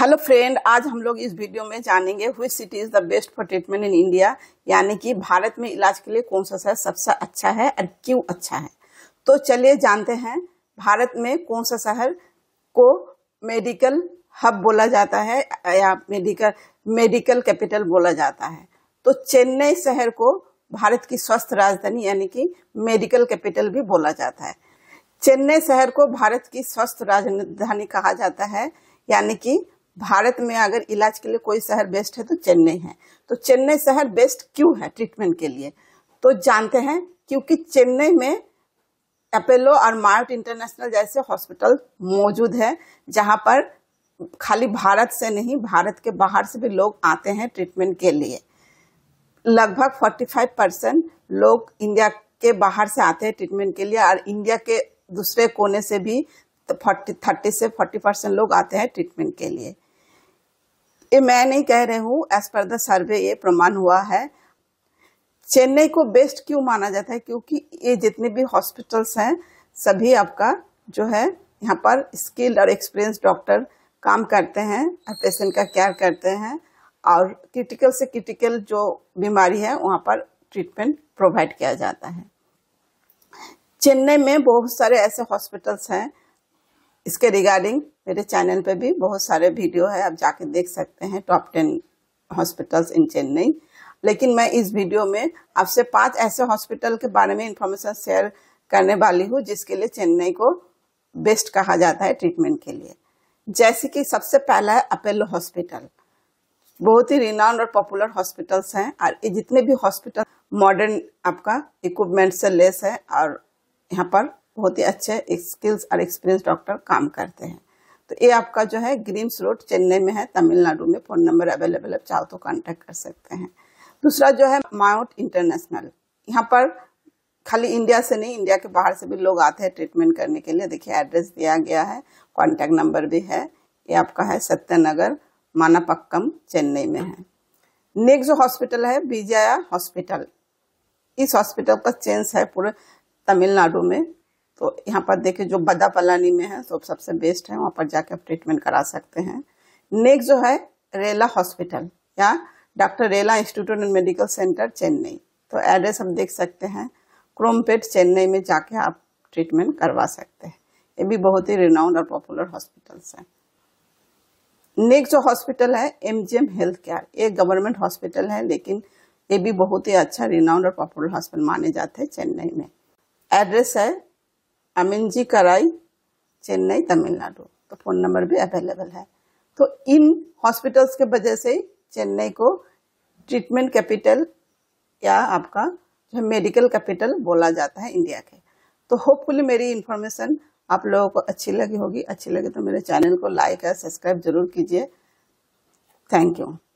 hello friend आज हम लोग इस वीडियो में जानेंगे हुई city is the best for treatment in India यानी कि भारत में इलाज के लिए कौन सा शहर सबसे अच्छा है और क्यों अच्छा है तो चलिए जानते हैं भारत में कौन सा शहर को मेडिकल हब बोला जाता है या मेडिकल मेडिकल कैपिटल बोला जाता है तो चेन्नई शहर को भारत की स्वस्थ राजधानी यानी कि मेडिकल कैपिटल भी बोला जाता है चेन्नई शहर को भारत की स्वस्थ राजधानी कहा जाता है यानी कि भारत में अगर इलाज के लिए कोई शहर बेस्ट है तो चेन्नई है तो चेन्नई शहर बेस्ट क्यों है ट्रीटमेंट के लिए तो जानते हैं क्योंकि चेन्नई में अपेलो और मार्ट इंटरनेशनल जैसे हॉस्पिटल मौजूद है जहाँ पर खाली भारत से नहीं भारत के बाहर से भी लोग आते हैं ट्रीटमेंट के लिए लगभग 45 परसेंट लोग इंडिया के बाहर से आते हैं ट्रीटमेंट के लिए और इंडिया के दूसरे कोने से भी तो फोर्टी थर्टी से फोर्टी परसेंट लोग आते हैं ट्रीटमेंट के लिए ये मैं नहीं कह रही हूँ एज पर द सर्वे ये प्रमाण हुआ है चेन्नई को बेस्ट क्यों माना जाता है क्योंकि ये जितने भी हॉस्पिटल्स हैं सभी आपका जो है यहाँ पर स्किल्ड और एक्सपीरियंस डॉक्टर काम करते हैं पेशेंट का केयर करते हैं और क्रिटिकल से क्रिटिकल जो बीमारी है वहाँ पर ट्रीटमेंट प्रोवाइड किया जाता है चेन्नई में बहुत सारे ऐसे हॉस्पिटल्स हैं इसके रिगार्डिंग मेरे चैनल पे भी बहुत सारे वीडियो है आप जाके देख सकते हैं top ten hospitals in Chennai लेकिन मैं इस वीडियो में आपसे पांच ऐसे हॉस्पिटल के बारे में इंफॉर्मेशन शेयर करने वाली हूँ जिसके लिए चेन्नई को बेस्ट कहा जाता है ट्रीटमेंट के लिए जैसे कि सबसे पहला है अपेलो हॉस्पिटल बहुत ही रिनाउंड और पॉपुलर हॉस्पिटल्स हैं और ये जितने भी हॉस्पिटल मॉडर्न आपका इक्विपमेंट से लेस है और यहाँ पर बहुत ही अच्छे स्किल्स और एक्सपीरियंस डॉक्टर काम करते हैं तो ये आपका जो है ग्रीम्स रोड चेन्नई में है तमिलनाडु में फ़ोन नंबर अवेलेबल है चाहो तो कॉन्टेक्ट कर सकते हैं दूसरा जो है माउंट इंटरनेशनल यहाँ पर खाली इंडिया से नहीं इंडिया के बाहर से भी लोग आते हैं ट्रीटमेंट करने के लिए देखिए एड्रेस दिया गया है कॉन्टैक्ट नंबर भी है ये आपका है सत्यनगर मानापक्कम चेन्नई में है नेक्स्ट जो हॉस्पिटल है विजया हॉस्पिटल इस हॉस्पिटल का चेंज है पूरे तमिलनाडु में तो यहाँ पर देखिए जो बदा पलानी में है तो सबसे बेस्ट है वहाँ पर जाके आप ट्रीटमेंट करा सकते हैं नेक्स्ट जो है रेला हॉस्पिटल या doctor Rela institute and medical centre Chennai तो एड्रेस हम देख सकते हैं क्रोमपेट चेन्नई में जाके आप ट्रीटमेंट करवा सकते हैं ये भी बहुत ही रिनाउंड और पॉपुलर हॉस्पिटल्स हैं नेक्स्ट जो हॉस्पिटल है एमजीएम हेल्थ केयर ये गवर्नमेंट हॉस्पिटल है लेकिन ये भी बहुत ही अच्छा रिनाउंड और पॉपुलर हॉस्पिटल माने जाते हैं चेन्नई में एड्रेस है अमीन जी कराई चेन्नई तमिलनाडु तो फ़ोन नंबर भी अवेलेबल है तो इन हॉस्पिटल्स के वजह से चेन्नई को ट्रीटमेंट कैपिटल या आपका जो मेडिकल कैपिटल बोला जाता है इंडिया के तो होपफुली मेरी इन्फॉर्मेशन आप लोगों को अच्छी लगी होगी अच्छी लगी तो मेरे चैनल को लाइक और सब्सक्राइब जरूर कीजिए थैंक यू